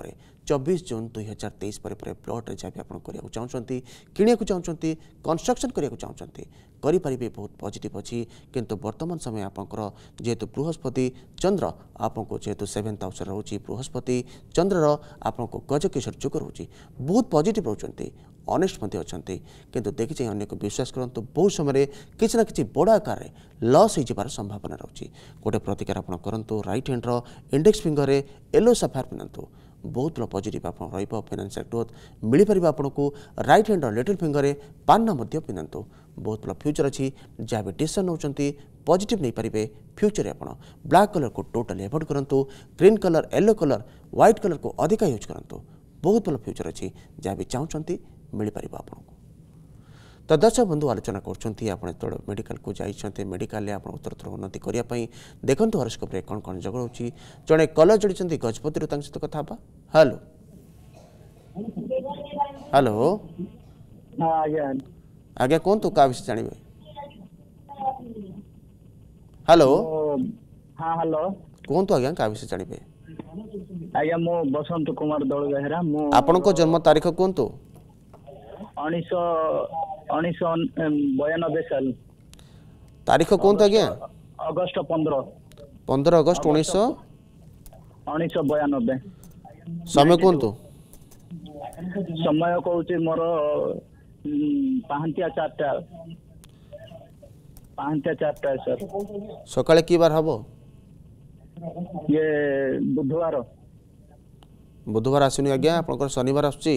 चबीस जून दुई हजार तेईस पर प्लट्रे जहाँ भी आप चाहते किणवाक चाहते कनस्ट्रक्शन करने को चाहते करें बहुत पजिट अच्छी किंतु बर्तमान समय आपंकर जेहेतु बृहस्पति चंद्र आपको जेहेतु सेभेन्थ हाउस रोचे बृहस्पति चंद्रर आपको गजकेशर जोग रोचे बहुत पजिट रोच অনেস্ট মতে আছেন কিন্তু দেখি যে অনেক বিশ্বাস করন্ত বহুসমরে কিছ না কিছি বড়াকার লস হিজবার সম্ভাবনা রহচি কোটে প্রতিকার आपण करंतु রাইট হ্যান্ডৰ ইনডেক্স ফিঙ্গারে ইয়েলো সাফার পিনন্তো বহুত পজিটিভ आपण ৰইব ফাইনান্সিয়াল গ্রোথ মিলি পৰিব आपणক ৰাইট হ্যান্ডৰ লিটল ফিঙ্গারে 5 নম্বৰ মধ্য পিনন্তো বহুত ফিউচার আছে যা বি ডিসিশন হচন্তি পজিটিভ নেই পৰিবে ফিউচারে आपण ব্ল্যাক কালৰক টোটাল এৱাউন্ট কৰন্তো green colour yellow colour white কালৰক অধিক আয়োজন কৰন্তো বহুত ফিউচার আছে যা বি চাওচন্তি ମିଳିପାରିବ ଆପଣଙ୍କୁ ତ ଦର୍ଶକ ବନ୍ଧୁ ଆଲୋଚନା କରୁଛନ୍ତି ଆପଣ ଯେତେବେଳେ ମେଡ଼ିକାଲକୁ ଯାଇଛନ୍ତି ମେଡ଼ିକାଲରେ ଆପଣ ଉତ୍ତରତର ଉନ୍ନତି କରିବା ପାଇଁ ଦେଖନ୍ତୁ ହରସ୍କୋପରେ କ'ଣ କ'ଣ ଯୋଗ ରହୁଛି ଜଣେ କଲର ଯୋଡ଼ିଛନ୍ତି ଗଜପତିରୁ ତାଙ୍କ ସହିତ କଥା ହେବା ହ୍ୟାଲୋ ହ୍ୟାଲୋ ଆଜ୍ଞା କୁହନ୍ତୁ କାହା ବିଷୟ ଜାଣିବେ ହ୍ୟାଲୋ ହ୍ୟାଲୋ କୁହନ୍ତୁ ଆଜ୍ଞା କାହା ବିଷୟ ଜାଣିବେ ଆଜ୍ଞା ମୁଁ ବସନ୍ତ କୁମାର ଦଳ ବେହେରା ମୁଁ ଆପଣଙ୍କ ଜନ୍ମ ତାରିଖ କୁହନ୍ତୁ ଉଣେଇଶହ ଉଣେଇଶହ ବୟାନବେ ସାଲ ତାରିଖ କୁହନ୍ତୁ ଆଜ୍ଞା ଅଗଷ୍ଟ ପନ୍ଦର ପନ୍ଦର ଅଗଷ୍ଟ ଉଣେଇଶହ ଉଣେଇଶହ ବୟାନବେ ସମୟ କୁହନ୍ତୁ ସମୟ କହୁଛି ମୋର ପାହାନ୍ତିଆ ଚାରିଟା ପାହାନ୍ତିଆ ଚାରିଟା ସାର୍ ସକାଳେ କି ବାର ହବ ଇଏ ବୁଧବାର ବୁଧବାର ଆସୁନି ଆଜ୍ଞା ଆପଣଙ୍କର ଶନିବାର ଆସୁଛି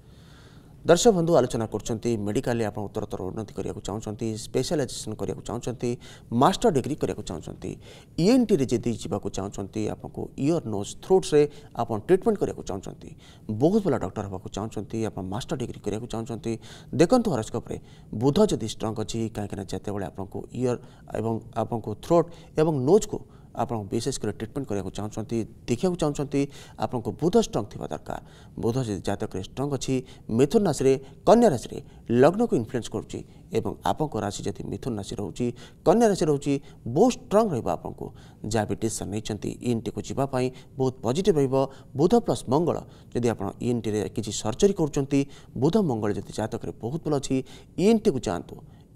दर्शक बंधु आलोचना कर मेडिकाल आप उत्तरतर उन्नति करने को चाहते स्पेशलाइजेसन करने को चाहते मास्टर डिग्री करने को चाहते ईएनटी रे जदि जावाक चाहते आपको इयर नोज थ्रोट्रे आप ट्रिटमेंट करने को चाहते बहुत भल डर हाँको चाहते मास्टर डिग्री करने चाहते देखूँ हरस्कोप्रे बुध जदि स्ट्रंग अच्छी कहीं जतेबले आपको इयर एवं आपको थ्रोट एवं नोज को ଆପଣ ବିଶେଷ କରି ଟ୍ରିଟମେଣ୍ଟ କରିବାକୁ ଚାହୁଁଛନ୍ତି ଦେଖିବାକୁ ଚାହୁଁଛନ୍ତି ଆପଣଙ୍କ ବୁଧ ଷ୍ଟ୍ରଙ୍ଗ ଥିବା ଦରକାର ବୁଧ ଯଦି ଜାତକରେ ଷ୍ଟ୍ରଙ୍ଗ ଅଛି ମିଥୁନ ରାଶିରେ କନ୍ୟା ରାଶିରେ ଲଗ୍ନକୁ ଇନଫ୍ଲୁଏନ୍ସ କରୁଛି ଏବଂ ଆପଣଙ୍କ ରାଶି ଯଦି ମିଥୁନ ରାଶି ରହୁଛି କନ୍ୟା ରାଶି ରହୁଛି ବହୁତ ଷ୍ଟ୍ରଙ୍ଗ ରହିବ ଆପଣଙ୍କୁ ଯାହା ବି ଡିସିସନ୍ ନେଇଛନ୍ତି ଇନ୍ଟିକୁ ଯିବା ପାଇଁ ବହୁତ ପଜିଟିଭ୍ ରହିବ ବୁଧ ପ୍ଲସ୍ ମଙ୍ଗଳ ଯଦି ଆପଣ ଇଏନ୍ଟିରେ କିଛି ସର୍ଜରୀ କରୁଛନ୍ତି ବୁଧ ମଙ୍ଗଳ ଯଦି ଜାତକରେ ବହୁତ ଭଲ ଅଛି ଇଏନ୍ଟିକୁ ଯାଆନ୍ତୁ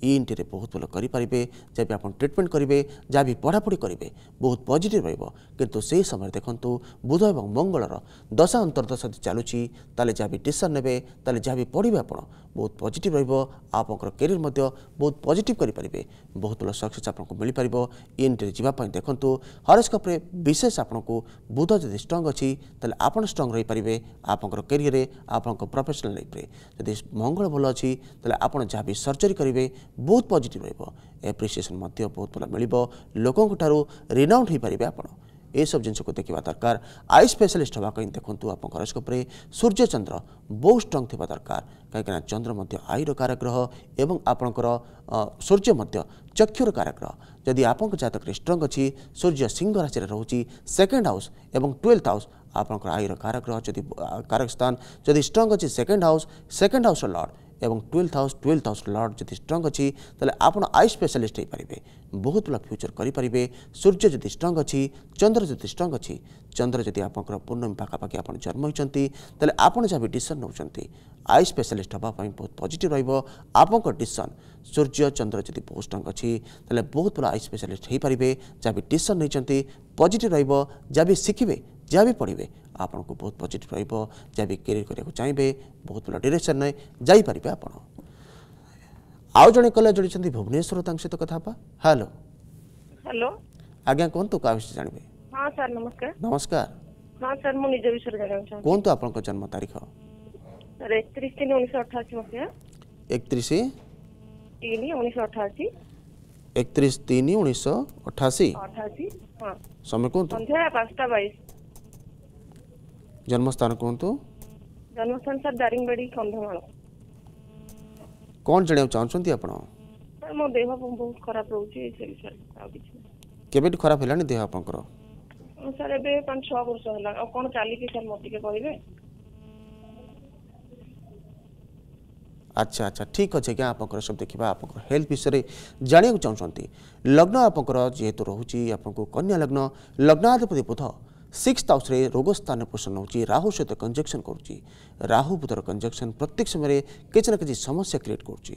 ଇଏନ୍ଟିରେ ବହୁତ ଭଲ କରିପାରିବେ ଯାହା ବି ଆପଣ ଟ୍ରିଟମେଣ୍ଟ କରିବେ ଯାହା ବି ପଢ଼ାପଢ଼ି କରିବେ ବହୁତ ପଜିଟିଭ୍ ରହିବ କିନ୍ତୁ ସେହି ସମୟରେ ଦେଖନ୍ତୁ ବୁଧ ଏବଂ ମଙ୍ଗଳର ଦଶା ଅନ୍ତର୍ଦଶା ଯଦି ଚାଲୁଛି ତାହେଲେ ଯାହା ବି ଡିସିସନ୍ ନେବେ ତାହେଲେ ଯାହା ବି ପଢ଼ିବେ ଆପଣ ବହୁତ ପଜିଟିଭ୍ ରହିବ ଆପଣଙ୍କର କ୍ୟାରିୟର୍ ମଧ୍ୟ ବହୁତ ପଜିଟିଭ୍ କରିପାରିବେ ବହୁତ ଭଲ ସକ୍ସେସ୍ ଆପଣଙ୍କୁ ମିଳିପାରିବ ଇଏନ୍ଟିରେ ଯିବା ପାଇଁ ଦେଖନ୍ତୁ ହରସ୍କୋପ୍ରେ ବିଶେଷ ଆପଣଙ୍କୁ ବୁଧ ଯଦି ଷ୍ଟ୍ରଙ୍ଗ୍ ଅଛି ତାହେଲେ ଆପଣ ଷ୍ଟ୍ରଙ୍ଗ୍ ରହିପାରିବେ ଆପଣଙ୍କର କ୍ୟାରିୟର୍ରେ ଆପଣଙ୍କ ପ୍ରଫେସନାଲ୍ ଲାଇଫ୍ରେ ଯଦି ମଙ୍ଗଳ ଭଲ ଅଛି ତାହେଲେ ଆପଣ ଯାହା ବି ସର୍ଜରୀ କରିବେ ବହୁତ ପଜିଟିଭ୍ ରହିବ ଏପ୍ରିସିଏସନ୍ ମଧ୍ୟ ବହୁତ ଭଲ ମିଳିବ ଲୋକଙ୍କଠାରୁ ରିନାଉଣ୍ଡ ହୋଇପାରିବେ ଆପଣ ଏସବୁ ଜିନିଷକୁ ଦେଖିବା ଦରକାର ଆଇ ସ୍ପେଶାଲିଷ୍ଟ ହେବା ପାଇଁ ଦେଖନ୍ତୁ ଆପଣଙ୍କ ହରସ୍କୋପରେ ସୂର୍ଯ୍ୟଚନ୍ଦ୍ର ବହୁତ ଷ୍ଟ୍ରଙ୍ଗ ଥିବା ଦରକାର କାହିଁକିନା ଚନ୍ଦ୍ର ମଧ୍ୟ ଆୟୁର କାରଗ୍ରହ ଏବଂ ଆପଣଙ୍କର ସୂର୍ଯ୍ୟ ମଧ୍ୟ ଚକ୍ଷୁର କାରଗ୍ରହ ଯଦି ଆପଣଙ୍କ ଜାତକରେ ଷ୍ଟ୍ରଙ୍ଗ ଅଛି ସୂର୍ଯ୍ୟ ସିଂହ ରାଶିରେ ରହୁଛି ସେକେଣ୍ଡ ହାଉସ୍ ଏବଂ ଟୁଏଲ୍ଥ ହାଉସ୍ ଆପଣଙ୍କର ଆୟୁର କାରଗ୍ରହ ଯଦି କାରକ ସ୍ଥାନ ଯଦି ଷ୍ଟ୍ରଙ୍ଗ ଅଛି ସେକେଣ୍ଡ ହାଉସ୍ ସେକେଣ୍ଡ ହାଉସ୍ର ଲର୍ଡ଼ এবং twelve house twelve house lord যদি স্ট্রং অছি তাহলে আপনার আই স্পেশালিস্ট হয়ে বহুত বড় ফ্যুচর করে সূর্য যদি স্ট্রং অছি চন্দ্র যদি স্ট্রং অছি চন্দ্র যদি আপনার পূর্ণমী পাখাপাখি আপনার জন্ম হয়েছেন তাহলে আপনার যা ডিসন ডিসিশন আই স্পেশালিস্ট হওয়া বহু পজিটিভ রহব আপনার ডিসন সূর্য চন্দ্র যদি বহু স্ট্রং অছি তাহলে বহুত বড় আই স্পেশালিস্ট হয়ে যা ডিসন ডিসিশন নিয়েছেন পজিটিভ রহব যা শিখবে যা পড়বে ଆପଣଙ୍କୁ ବହୁତ ପଜିଟିଭ୍ ରହିବ ଯାହା ବି କ୍ୟାରିୟର କରିବାକୁ ଚାହିଁବେ ବହୁତ ଭଲ ଡିରେକ୍ସନ୍ରେ ଯାଇପାରିବେ ଆପଣ ଆଉ ଜଣେ କଲେ ଜଣେଇଛନ୍ତି ଭୁବନେଶ୍ୱର ତାଙ୍କ ସହିତ କଥା ହେବା ହ୍ୟାଲୋ ହ୍ୟାଲୋ ଆଜ୍ଞା କୁହନ୍ତୁ କାହା ବିଷୟରେ ଜାଣିବେ ହଁ ସାର୍ ନମସ୍କାର ନମସ୍କାର ହଁ ସାର୍ ମୁଁ ନିଜ ବିଷୟରେ ଜାଣିବାକୁ ଚାହୁଁଛି କୁହନ୍ତୁ ଆପଣଙ୍କ ଜନ୍ମ ତାରିଖ ସାର୍ ଏକତିରିଶ ତିନି ଉଣେଇଶହ ଅଠାଅଶୀ ମସିହା ଏକତିରିଶ ତିନି ଉଣେଇଶହ ଅଠାଅଶୀ ଏକତିରିଶ ତିନି ଉଣେଇଶହ ଅଠାଅଶୀ ଅଠାଅଶୀ ହଁ ସମୟ କୁହନ୍ତୁ ସନ୍ଧ୍ୟା ପାଞ୍ଚଟା ବାଇଶ জন্মস্থান কুহতু জন্মস্থান স্যার দারিংবাড়ি কন্ধমাল কোন জানিବାକୁ ଚାହୁଁଛନ୍ତି ଆପଣ ମୋ ଦେହ ବହୁତ ଖରାପ ରହୁଛି ଏଇ ସାର୍ ଆଉ କିଛି କେବେଠୁ ଖରାପ ହେଲାଣି ଦେହ ଆପଣଙ୍କର ସାର୍ ଏବେ ପାଞ୍ଚ ଛଅ ବର୍ଷ ହେଲା ଆଉ କ'ଣ ଚାଲିଛି ସାର୍ ମୋତେ ଟିକେ କହିବେ ଆଚ୍ଛା ଆଚ୍ଛା ଠିକ୍ ଅଛି ଆଜ୍ଞା ଆପଣଙ୍କର ସବୁ ଦେଖିବା ଆପଣଙ୍କର ହେଲ୍ଥ ବିଷୟରେ ଜାଣିବାକୁ ଚାହୁଁଛନ୍ତି ଲଗ୍ନ ଆପଣଙ୍କର ଯେହେତୁ ରହୁଛି ଆପଣଙ୍କୁ କନ୍ୟା ଲଗ୍ନ ଲଗ୍ନାଧିପତି ବୁଧ ସିକ୍ସ ହାଉସ୍ରେ ରୋଗ ସ୍ଥାନରେ ପୋଷଣ ନେଉଛି ରାହୁ ସହିତ କଞ୍ଜକ୍ସନ୍ କରୁଛି ରାହୁ ବୁଧର କଞ୍ଜକ୍ସନ୍ ପ୍ରତ୍ୟେକ ସମୟରେ କିଛି ନା କିଛି ସମସ୍ୟା କ୍ରିଏଟ୍ କରୁଛି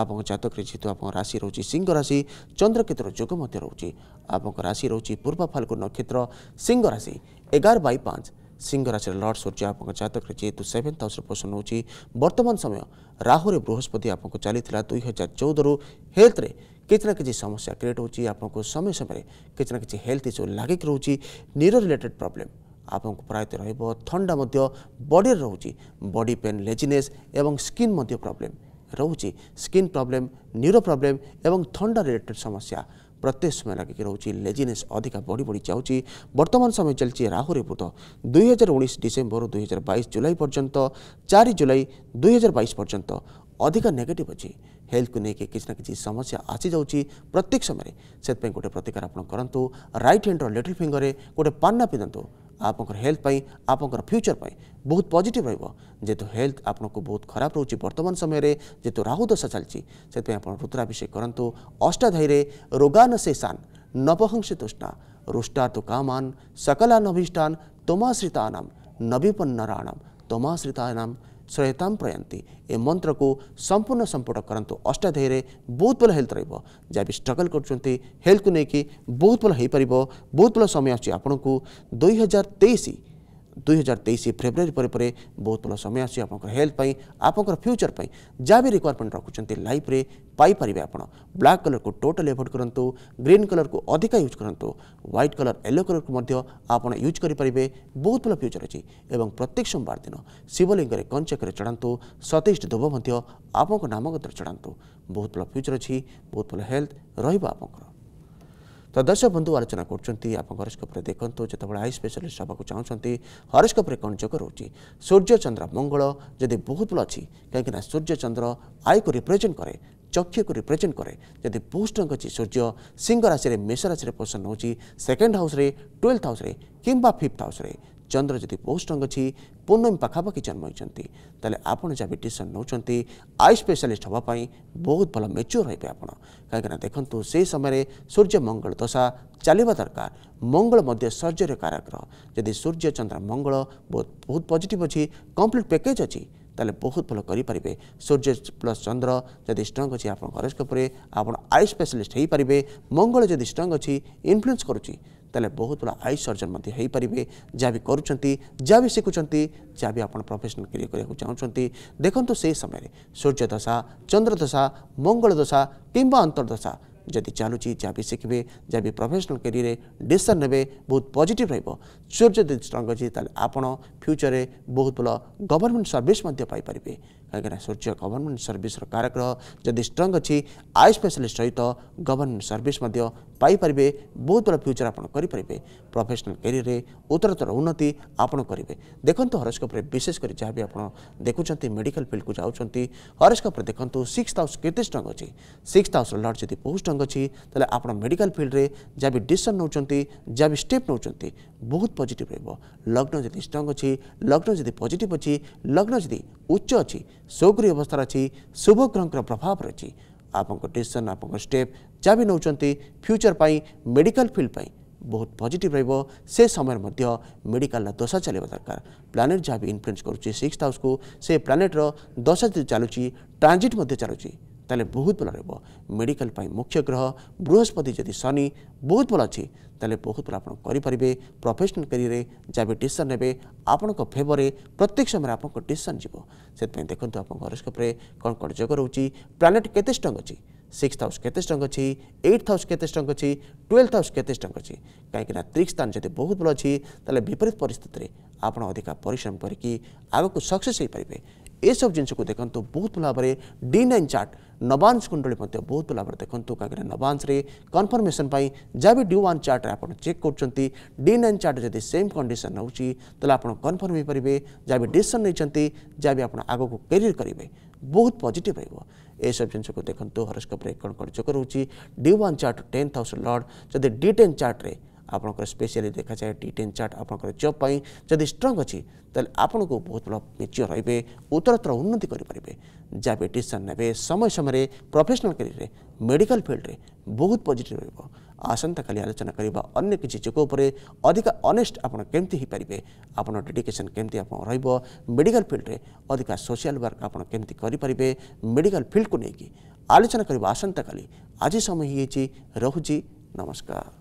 ଆପଣଙ୍କ ଜାତକରେ ଯେହେତୁ ଆପଣଙ୍କ ରାଶି ରହୁଛି ସିଂହ ରାଶି ଚନ୍ଦ୍ରକେତୁର ଯୋଗ ମଧ୍ୟ ରହୁଛି ଆପଣଙ୍କ ରାଶି ରହୁଛି ପୂର୍ବ ଫାଲ୍ଗୁ ନକ୍ଷତ୍ର ସିଂହ ରାଶି ଏଗାର ବାଇ ପାଞ୍ଚ সিংহ রাশির লর্ড সূর্য আপনার জাতকরে যেহেতু সেভেন্থ হাউসে পোষণ হচ্ছে বর্তমান সময় রাহুরে বৃহস্পতি আপনার চাল দুই হাজার চৌদরু হেলথরে କିଛି ନା କିଛି ସମସ୍ୟା କ୍ରିଏଟ୍ ହେଉଛି ଆପଣଙ୍କୁ ସମୟ ସମୟରେ କିଛି ନା କିଛି ହେଲ୍ଥ ଇସ୍ୟୁ ଲାଗିକି ରହୁଛି ନିର ରିଲେଟେଡ୍ ପ୍ରୋବ୍ଲେମ୍ ଆପଣଙ୍କୁ ପ୍ରାୟତଃ ରହିବ ଥଣ୍ଡା ମଧ୍ୟ ବଡ଼ିରେ ରହୁଛି ବଡ଼ି ପେନ୍ ଲେଜିନେସ୍ ଏବଂ ସ୍କିନ୍ ମଧ୍ୟ ପ୍ରୋବ୍ଲେମ୍ ରହୁଛି ସ୍କିନ୍ ପ୍ରୋବ୍ଲେମ୍ ନ୍ୟୁରୋ ପ୍ରୋବ୍ଲେମ୍ ଏବଂ ଥଣ୍ଡା ରିଲେଟେଡ୍ ସମସ୍ୟା ପ୍ରତ୍ୟେକ ସମୟ ଲାଗିକି ରହୁଛି ଲେଜିନେସ୍ ଅଧିକା ବଢ଼ି ବଢ଼ି ଯାଉଛି ବର୍ତ୍ତମାନ ସମୟ ଚାଲିଛି ରାହୁରେ ବୁଧ ଦୁଇହଜାର ଉଣେଇଶ ଡିସେମ୍ବରରୁ ଦୁଇହଜାର ବାଇଶ ଜୁଲାଇ ପର୍ଯ୍ୟନ୍ତ ଚାରି ଜୁଲାଇ ଦୁଇହଜାର ବାଇଶ ପର୍ଯ୍ୟନ୍ତ ଅଧିକା ନେଗେଟିଭ୍ ଅଛି हेल्थ को लेकिन किसी ना कि समस्या आसी जाऊँच प्रत्येक समय से गोटे प्रतिकार आप करूँ रईट हैंड रिटिल फिंगर में गोटे पाना पिंधतु आप हेल्थ पर आप फ्यूचर पर बहुत पजिट रेहतु हेल्थ आपन बहुत खराब रोचे बर्तमान समय जेहतु राहु दशा चलती से आप रुद्राभिषेक करूँ अष्टाध्यायी रोगान से सान नवहंस तुष्णा रुष्टा तो कामान सकला नभीष्टान तोमाश्रिता नाम नवीपन्नारायणम तोमाश्रिता श्रेयताम प्रयांती ए मंत्र को संपूर्ण संपुट करूँ अष्टाध्याय बहुत भल हेल्थ रही है जहाँ भी स्ट्रगल करते हेल्थ को लेकिन बहुत भल हो बहुत भल समय आपण को दुई हजार तेईस दुई हजार तेईस फेब्रुआरी पर बहुत भल समय आसी आपंकर फ्यूचर पर जहाँ भी रिक्वयरमेंट रखुंट लाइफ पाइपर आप ब्लाक कलर को टोटाल एभोड करूँ ग्रीन कलर को अधिका यूज करूँ ह्वैट कलर येलो कलर को यूज करेंगे बहुत भल फ्यूचर अच्छी और प्रत्येक सोमवार दिन शिवलिंगर कंचकर चढ़ातु सतैश धूप आप नामगत चढ़ातु बहुत भल फ्यूचर अच्छी बहुत भल हेल्थ रहा ତ ଦର୍ଶକ ବନ୍ଧୁ ଆଲୋଚନା କରୁଛନ୍ତି ଆପଣଙ୍କ ହରସ୍କୋପରେ ଦେଖନ୍ତୁ ଯେତେବେଳେ ଆଇ ସ୍ପେଶାଲିଷ୍ଟ ହେବାକୁ ଚାହୁଁଛନ୍ତି ହରସ୍କୋପରେ କ'ଣ ଯୋଗ ରହୁଛି ସୂର୍ଯ୍ୟ ଚନ୍ଦ୍ର ମଙ୍ଗଳ ଯଦି ବହୁତ ଭଲ ଅଛି କାହିଁକିନା ସୂର୍ଯ୍ୟ ଚନ୍ଦ୍ର ଆଇକୁ ରିପ୍ରେଜେଣ୍ଟ କରେ ଚକ୍ଷୁକୁ ରିପ୍ରେଜେଣ୍ଟ କରେ ଯଦି ବହୁତ ଷ୍ଟ୍ରଙ୍ଗ ଅଛି ସୂର୍ଯ୍ୟ ସିଂହ ରାଶିରେ ମେଷ ରାଶିରେ ପୋଜିସନ୍ ନେଉଛି ସେକେଣ୍ଡ ହାଉସ୍ରେ ଟୁଏଲ୍ଥ ହାଉସ୍ରେ କିମ୍ବା ଫିଫ୍ଥ ହାଉସ୍ରେ ଚନ୍ଦ୍ର ଯଦି ବହୁତ ଷ୍ଟ୍ରଙ୍ଗ ଅଛି ପୂର୍ଣ୍ଣମୀ ପାଖାପାଖି ଜନ୍ମ ହୋଇଛନ୍ତି ତାହେଲେ ଆପଣ ଯାହା ଡିସିସନ୍ ନେଉଛନ୍ତି ଆଇ ସ୍ପେଶାଲିଷ୍ଟ ହେବା ପାଇଁ ବହୁତ ଭଲ ମେଚ୍ୟୁର ରହିବେ ଆପଣ କାହିଁକିନା ଦେଖନ୍ତୁ ସେହି ସମୟରେ ସୂର୍ଯ୍ୟ ମଙ୍ଗଳ ଦଶା ଚାଲିବା ଦରକାର ମଙ୍ଗଳ ମଧ୍ୟ ସର୍ଯ୍ୟର କାରାଗ୍ରହ ଯଦି ସୂର୍ଯ୍ୟ ଚନ୍ଦ୍ର ମଙ୍ଗଳ ବହୁତ ବହୁତ ପଜିଟିଭ୍ ଅଛି କମ୍ପ୍ଲିଟ୍ ପ୍ୟାକେଜ୍ ଅଛି ତାହେଲେ ବହୁତ ଭଲ କରିପାରିବେ ସୂର୍ଯ୍ୟ ପ୍ଲସ୍ ଚନ୍ଦ୍ର ଯଦି ଷ୍ଟ୍ରଙ୍ଗ ଅଛି ଆପଣଙ୍କ ହରସ୍କୋପରେ ଆପଣ ଆଇ ସ୍ପେଶାଲିଷ୍ଟ ହୋଇପାରିବେ ମଙ୍ଗଳ ଯଦି ଷ୍ଟ୍ରଙ୍ଗ ଅଛି ଇନଫ୍ଲୁଏନ୍ସ କରୁଛି ତାହେଲେ ବହୁତ ବଡ଼ ଆୟୁ ସର୍ଜନ୍ ମଧ୍ୟ ହୋଇପାରିବେ ଯାହା ବି କରୁଛନ୍ତି ଯାହା ବି ଶିଖୁଛନ୍ତି ଯାହା ବି ଆପଣ ପ୍ରଫେସନାଲ୍ କ୍ୟାରିୟର କରିବାକୁ ଚାହୁଁଛନ୍ତି ଦେଖନ୍ତୁ ସେହି ସମୟରେ ସୂର୍ଯ୍ୟ ଦଶା ଚନ୍ଦ୍ର ଦଶା ମଙ୍ଗଳ ଦଶା କିମ୍ବା ଅନ୍ତର୍ଦଶା ଯଦି ଚାଲୁଛି ଯାହା ବି ଶିଖିବେ ଯାହା ବି ପ୍ରଫେସନାଲ୍ କ୍ୟାରିୟରରେ ଡିସିସନ୍ ନେବେ ବହୁତ ପଜିଟିଭ୍ ରହିବ ସୂର୍ଯ୍ୟ ଯଦି ଷ୍ଟ୍ରଙ୍ଗ ଅଛି ତାହେଲେ ଆପଣ ଫ୍ୟୁଚରରେ ବହୁତ ଭଲ ଗଭର୍ଣ୍ଣମେଣ୍ଟ ସର୍ଭିସ୍ ମଧ୍ୟ ପାଇପାରିବେ କାହିଁକିନା ସୂର୍ଯ୍ୟ ଗଭର୍ଣ୍ଣମେଣ୍ଟ ସର୍ଭିସର କାରଗ୍ରହ ଯଦି ଷ୍ଟ୍ରଙ୍ଗ ଅଛି ଆଇ ସ୍ପେଶାଲିଷ୍ଟ ସହିତ ଗଭର୍ଣ୍ଣମେଣ୍ଟ ସର୍ଭିସ ମଧ୍ୟ ପାଇପାରିବେ ବହୁତ ବଡ଼ ଫ୍ୟୁଚର ଆପଣ କରିପାରିବେ ପ୍ରଫେସନାଲ କ୍ୟାରିୟରରେ ଉତ୍ତରତର ଉନ୍ନତି ଆପଣ କରିବେ ଦେଖନ୍ତୁ ହରସ୍କୋପରେ ବିଶେଷ କରି ଯାହା ବି ଆପଣ ଦେଖୁଛନ୍ତି ମେଡ଼ିକାଲ ଫିଲ୍ଡକୁ ଯାଉଛନ୍ତି ହରସ୍କୋପରେ ଦେଖନ୍ତୁ ସିକ୍ସ ହାଉସ୍ କେତେ ଷ୍ଟ୍ରଙ୍ଗ ଅଛି ସିକ୍ସ ହାଉସ୍ର ଲର୍ଡ଼ ଯଦି ବହୁତ ଷ୍ଟ୍ରଙ୍ଗ ଅଛି ତାହେଲେ ଆପଣ ମେଡ଼ିକାଲ ଫିଲ୍ଡରେ ଯାହା ବି ଡିସିସନ୍ ନେଉଛନ୍ତି ଯାହା ବି ଷ୍ଟେପ୍ ନେଉଛନ୍ତି ବହୁତ ପଜିଟିଭ୍ ରହିବ ଲଗ୍ନ ଯଦି ଷ୍ଟ୍ରଙ୍ଗ ଅଛି ଲଗ୍ନ ଯଦି ପଜିଟିଭ୍ ଅଛି ଲଗ୍ନ ଯଦି ଉଚ୍ଚ ଅଛି सौगृह अवस्था अच्छी शुभग्रह प्रभाव रही आपसन आप स्टेप जहाँ भी नौ फ्यूचर पर मेडिकल फिल्ड पर बहुत पजिट रे समय मेडिकल दशा चलो दरकार प्लानेट जहाँ भी इनफ्लुएंस कर सिक्स हाउस को से प्लानेट्र दशा चलुच्छी ट्रांजिट चलुच्छी ତାହେଲେ ବହୁତ ଭଲ ରହିବ ମେଡ଼ିକାଲ ପାଇଁ ମୁଖ୍ୟ ଗ୍ରହ ବୃହସ୍ପତି ଯଦି ଶନି ବହୁତ ଭଲ ଅଛି ତାହେଲେ ବହୁତ ଭଲ ଆପଣ କରିପାରିବେ ପ୍ରଫେସନାଲ କ୍ୟାରିୟରରେ ଯାହା ଡିସିସନ୍ ନେବେ ଆପଣଙ୍କ ଫେଭରରେ ପ୍ରତ୍ୟେକ ସମୟରେ ଆପଣଙ୍କ ଡିସିସନ୍ ଯିବ ସେଥିପାଇଁ ଦେଖନ୍ତୁ ଆପଣଙ୍କ ହରସ୍କୋପ୍ରେ କ'ଣ କ'ଣ ଯୋଗ ରହୁଛି ପ୍ଲାନେଟ୍ କେତେ ଷ୍ଟ୍ରଙ୍ଗ ଅଛି ସିକ୍ସଥ ହାଉସ୍ କେତେ ଷ୍ଟ୍ରଙ୍ଗ ଅଛି ଏଇଟ୍ ହାଉସ୍ କେତେ ଷ୍ଟ୍ରଙ୍ଗ ଅଛି ଟୁଏଲ୍ଥ ହାଉସ୍ କେତେ ଷ୍ଟ୍ରଙ୍ଗ ଅଛି କାହିଁକିନା ତ୍ରିକ୍ ସ୍ଥାନ ଯଦି ବହୁତ ଭଲ ଅଛି ତାହେଲେ ବିପରୀତ ପରିସ୍ଥିତିରେ ଆପଣ ଅଧିକା ପରିଶ୍ରମ କରିକି ଆଗକୁ ସକ୍ସେସ୍ ହୋଇପାରିବେ ଏସବୁ ଜିନିଷକୁ ଦେଖନ୍ତୁ ବହୁତ ଭଲ ଭାବରେ ଡି ନାଇନ୍ ଚାର୍ଟ ନବାଂଶ କୁଣ୍ଡଳୀ ମଧ୍ୟ ବହୁତ ଭଲ ଭାବରେ ଦେଖନ୍ତୁ କାହିଁକିନା ନବାଂଶରେ କନଫର୍ମେସନ୍ ପାଇଁ ଯାହା ବି ଡି ୱାନ୍ ଚାର୍ଟରେ ଆପଣ ଚେକ୍ କରୁଛନ୍ତି ଡି ନାଇନ୍ ଚାର୍ଟ ଯଦି ସେମ୍ କଣ୍ଡିସନ୍ ହେଉଛି ତାହେଲେ ଆପଣ କନଫର୍ମ ହୋଇପାରିବେ ଯାହା ବି ଡିସିସନ୍ ନେଇଛନ୍ତି ଯାହା ବି ଆପଣ ଆଗକୁ କ୍ୟାରିୟର କରିବେ ବହୁତ ପଜିଟିଭ୍ ରହିବ ଏସବୁ ଜିନିଷକୁ ଦେଖନ୍ତୁ ହରସ୍କୋପ୍ରେ କ'ଣ କ'ଣ ଯୋଗ ରହୁଛି D one chart tenth house lord ଯଦି ଡି ଟେନ୍ ଚାର୍ଟରେ ଆପଣଙ୍କର ସ୍ପେଶିଆଲି ଦେଖାଯାଏ ଟି ଟେନ୍ ଚାର୍ଟ ଆପଣଙ୍କର ଜବ୍ ପାଇଁ ଯଦି ଷ୍ଟ୍ରଙ୍ଗ ଅଛି ତାହେଲେ ଆପଣଙ୍କୁ ବହୁତ ଭଲ ମେଚ୍ୟୋର୍ ରହିବେ ଉତ୍ତରୋତ୍ତର ଉନ୍ନତି କରିପାରିବେ ଯାହା ବି ଡିସିସନ୍ ନେବେ ସମୟ ସମୟରେ ପ୍ରଫେସନାଲ୍ କ୍ୟାରିୟରରେ ମେଡ଼ିକାଲ ଫିଲ୍ଡରେ ବହୁତ ପଜିଟିଭ୍ ରହିବ ଆସନ୍ତାକାଲି ଆଲୋଚନା କରିବା ଅନ୍ୟ କିଛି ଯୋଗ ଉପରେ ଅଧିକା ଅନେଷ୍ଟ ଆପଣ କେମିତି ହୋଇପାରିବେ ଆପଣ ଡେଡିକେସନ୍ କେମିତି ଆପଣ ରହିବ ମେଡ଼ିକାଲ ଫିଲ୍ଡରେ ଅଧିକା ସୋସିଆଲ ୱାର୍କ ଆପଣ କେମିତି କରିପାରିବେ ମେଡ଼ିକାଲ ଫିଲ୍ଡକୁ ନେଇକି ଆଲୋଚନା କରିବା ଆସନ୍ତାକାଲି ଆଜି ସମୟ ହୋଇଯାଇଛି ରହୁଛି ନମସ୍କାର